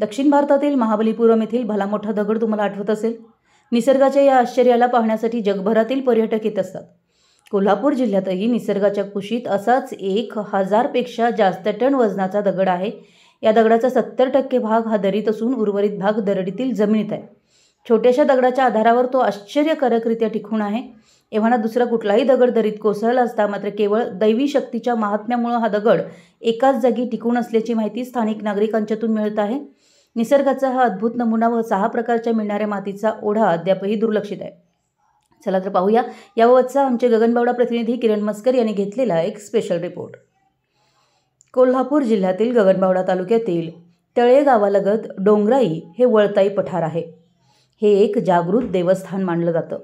दक्षिण भारतातील महाबलीपुरम येथील भला मोठा दगड तुम्हाला आठवत असेल निसर्गाच्या या आश्चर्याला पाहण्यासाठी जगभरातील पर्यटक येत असतात कोल्हापूर जिल्ह्यातही निसर्गाच्या कुशीत असाच एक हजारपेक्षा जास्त टन वजनाचा दगड आहे या दगडाचा सत्तर टक्के भाग हा दरीत असून उर्वरित भाग दरडीतील जमिनीत आहे छोट्याशा दगडाच्या आधारावर तो आश्चर्यकारकरित्या टिकून आहे एव्हाना दुसरा कुठलाही दगड दरीत कोसळला असता मात्र केवळ दैवी शक्तीच्या महात्म्यामुळं हा दगड एकाच जागी टिकून असल्याची माहिती स्थानिक नागरिकांच्यातून मिळत आहे निसर्गाचा हा अद्भुत नमुना व सहा प्रकारच्या मिळणाऱ्या मातीचा ओढा अद्यापही दुर्लक्षित आहे चला तर पाहूया याबाबतचा आमचे गगनबावडा प्रतिनिधी किरण मस्कर यांनी घेतलेला एक स्पेशल रिपोर्ट कोल्हापूर जिल्ह्यातील गगनबावडा तालुक्यातील तळे गावालगत डोंगराई हे वळताई पठार आहे हे एक जागृत देवस्थान मानलं जातं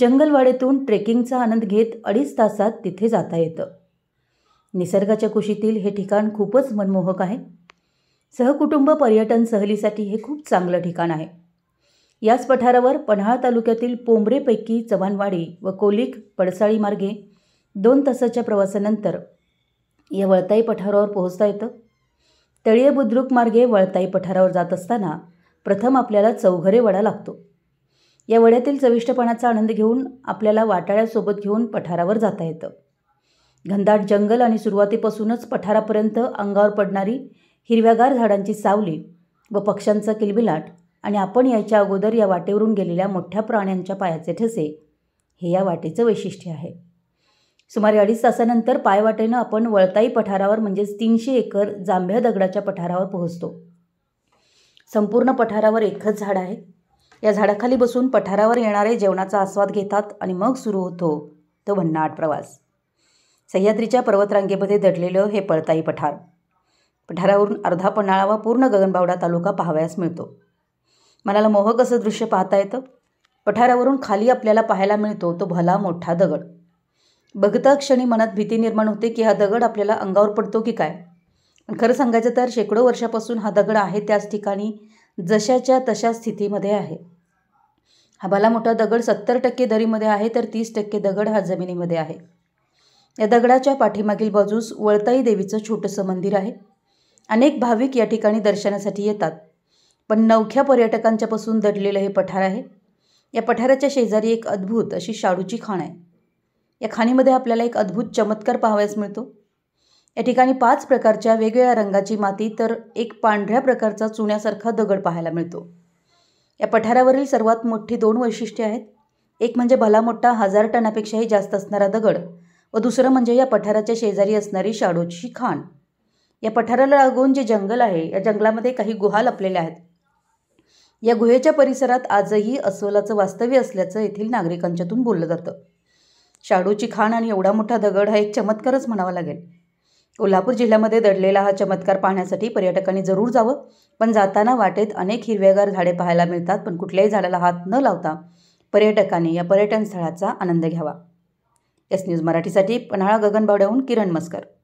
जंगलवाडेतून ट्रेकिंगचा आनंद घेत अडीच तासात तिथे जाता येतं निसर्गाच्या कुशीतील हे ठिकाण खूपच मनमोहक आहे सहकुटुंब पर्यटन सहलीसाठी हे खूप चांगलं ठिकाण आहे याच पठारावर पन्हाळ तालुक्यातील पोंबरेपैकी चव्हाणवाडी व कोलिक पडसाळी मार्गे दोन तासाच्या प्रवासानंतर या वळताई पठारावर पोहोचता येतं तळीय बुद्रुक मार्गे वळताई पठारावर जात असताना प्रथम आपल्याला चौघरे वडा लागतो या वड्यातील चविष्टपणाचा आनंद घेऊन आपल्याला वाटाळ्यासोबत घेऊन पठारावर जाता येतं घनदाट जंगल आणि सुरुवातीपासूनच पठारापर्यंत अंगावर पडणारी हिरव्यागार झाडांची सावली व पक्ष्यांचा किलबिलाट आणि आपण याच्या अगोदर या वाटेवरून गेलेल्या मोठ्या प्राण्यांच्या पायाचे ठसे हे या वाटेचं वैशिष्ट्य आहे सुमारे अडीच तासानंतर पायवाटेनं आपण वळताई पठारावर म्हणजेच तीनशे एकर जांभ्या दगडाच्या पठारावर पोहोचतो संपूर्ण पठारावर एकच झाड आहे या झाडाखाली बसून पठारावर येणारे जेवणाचा आस्वाद घेतात आणि मग सुरू होतो तो भन्नाट प्रवास सह्याद्रीच्या पर्वतरांगेमध्ये दडलेलं हे पळताई पठार पठारावरून अर्धा पन्हाळा व पूर्ण गगनबावडा तालुका पाहावयास मिळतो मनाला मोहक असं दृश्य पाहता येतं पठारावरून खाली आपल्याला पाहायला मिळतो तो भला मोठा दगड बघता क्षणी मनात भीती निर्माण होते की हा दगड आपल्याला अंगावर पडतो की काय खरं सांगायचं तर शेकडो वर्षापासून हा दगड आहे त्याच ठिकाणी जशाच्या तशा स्थितीमध्ये आहे हा भला मोठा दगड सत्तर टक्के दरीमध्ये आहे तर तीस टक्के दगड हा जमिनीमध्ये आहे या दगडाच्या पाठीमागील बाजूस वळताई देवीचं छोटंसं मंदिर आहे अनेक भाविक या ठिकाणी दर्शनासाठी येतात पण नवख्या पर्यटकांच्यापासून दडलेलं हे पठार आहे या पठाराच्या शेजारी एक अद्भुत अशी शाडूची खाण आहे या खाणीमध्ये आपल्याला एक अद्भुत चमत्कार पाहावयास मिळतो या ठिकाणी पाच प्रकारच्या वेगवेगळ्या रंगाची माती तर एक पांढऱ्या प्रकारचा चुण्यासारखा दगड पाहायला मिळतो या पठारावरील सर्वात मोठी दोन वैशिष्ट्ये आहेत एक म्हणजे भला मोठा हजार टनापेक्षाही जास्त असणारा दगड व दुसरं म्हणजे या पठाराच्या शेजारी असणारी शाडोची खाण या पठाराला लागून जे जंगल आहे या जंगलामध्ये काही गुहा लपलेल्या आहेत या गुहेच्या परिसरात आजही अस्वलाचं वास्तव्य असल्याचं येथील नागरिकांच्यातून बोललं जातं शाडूची खाण आणि एवढा मोठा दगड हा एक चमत्कारच म्हणावा लागेल कोल्हापूर जिल्ह्यामध्ये दडलेला हा चमत्कार पाहण्यासाठी पर्यटकांनी जरूर जावं पण जाताना वाटेत अनेक हिरव्यागार झाडे पाहायला मिळतात पण कुठल्याही झाडाला हात न लावता पर्यटकांनी या पर्यटन स्थळाचा आनंद घ्यावा एस न्यूज मराठीसाठी पन्हाळा गगनबावड्याहून किरण मस्कर